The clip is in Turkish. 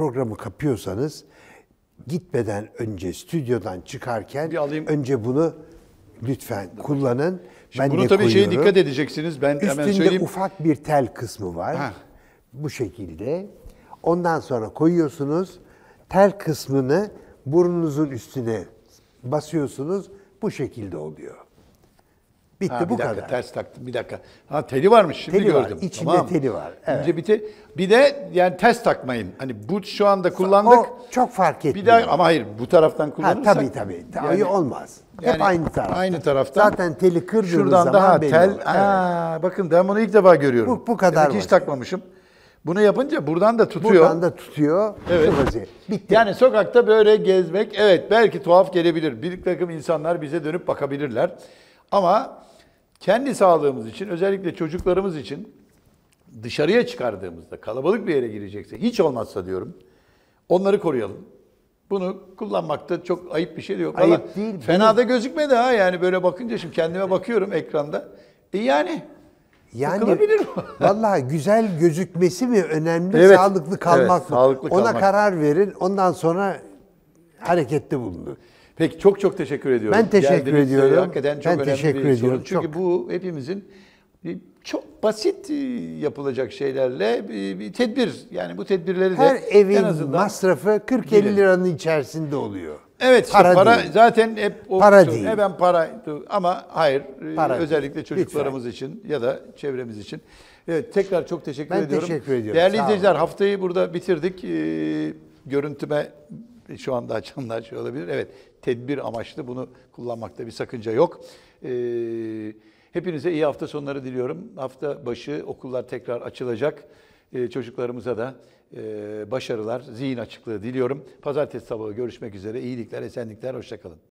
programı kapıyorsanız gitmeden önce stüdyodan çıkarken Bir alayım. önce bunu lütfen kullanın. Şimdi ben bunu tabii koyuyorum. şeye dikkat edeceksiniz. Ben Üstünde hemen söyleyeyim. ufak bir tel kısmı var. Ha. Bu şekilde. Ondan sonra koyuyorsunuz. Tel kısmını burnunuzun üstüne basıyorsunuz. Bu şekilde oluyor. Bitti ha, bu dakika, kadar. Ters taktım bir dakika. Ha teli varmış şimdi teli gördüm. Var, İçinde tamam. teli var. Evet. İnce bir, bir de yani ters takmayın. Hani bu şu anda kullandık. O çok fark etmiyor. Bir daha ama hayır bu taraftan kullanırsak. Ha, tabii tabii. Yani, olmaz. Yani, aynı taraftan. Aynı taraftan. Zaten teli kırdığınız şuradan zaman daha belli. tel. Olur. Aa, evet. Bakın ben bunu ilk defa görüyorum. Bu, bu kadar. Demek hiç takmamışım. Bunu yapınca buradan da tutuyor. Buradan da tutuyor. Evet. Bitti. Yani sokakta böyle gezmek evet belki tuhaf gelebilir. Bir takım insanlar bize dönüp bakabilirler. Ama kendi sağlığımız için özellikle çocuklarımız için dışarıya çıkardığımızda kalabalık bir yere girecekse hiç olmazsa diyorum onları koruyalım. Bunu kullanmakta çok ayıp bir şey de yok. Ayıp Valla, değil. Fena değil. da gözükmedi ha yani böyle bakınca şimdi kendime bakıyorum ekranda. E yani yani vallahi güzel gözükmesi mi önemli, evet, sağlıklı kalmak evet, mı? Sağlıklı Ona kalmak. karar verin. Ondan sonra harekette bulunun. Peki çok çok teşekkür ediyorum. Ben teşekkür Geldiniz, ediyorum. Hakikaten çok ben önemli teşekkür bir ediyorum. Çünkü çok. bu hepimizin çok basit e, yapılacak şeylerle bir tedbir. Yani bu tedbirleri Her de evin en azından masrafı 40-50 liranın içerisinde oluyor. Evet, para, para değil. zaten hep o para sorun. değil. ben para ama hayır e, para özellikle değil. çocuklarımız Lütfen. için ya da çevremiz için. Evet, tekrar çok teşekkür ben ediyorum. Ben teşekkür ediyorum. Değerli izleyiciler, haftayı burada bitirdik. Ee, görüntüme şu anda açanlar şey olabilir. Evet, tedbir amaçlı bunu kullanmakta bir sakınca yok. Ee, hepinize iyi hafta sonları diliyorum. Hafta başı okullar tekrar açılacak. Ee, çocuklarımıza da e, başarılar, zihin açıklığı diliyorum. Pazartesi sabahı görüşmek üzere. İyilikler, esenlikler, hoşçakalın.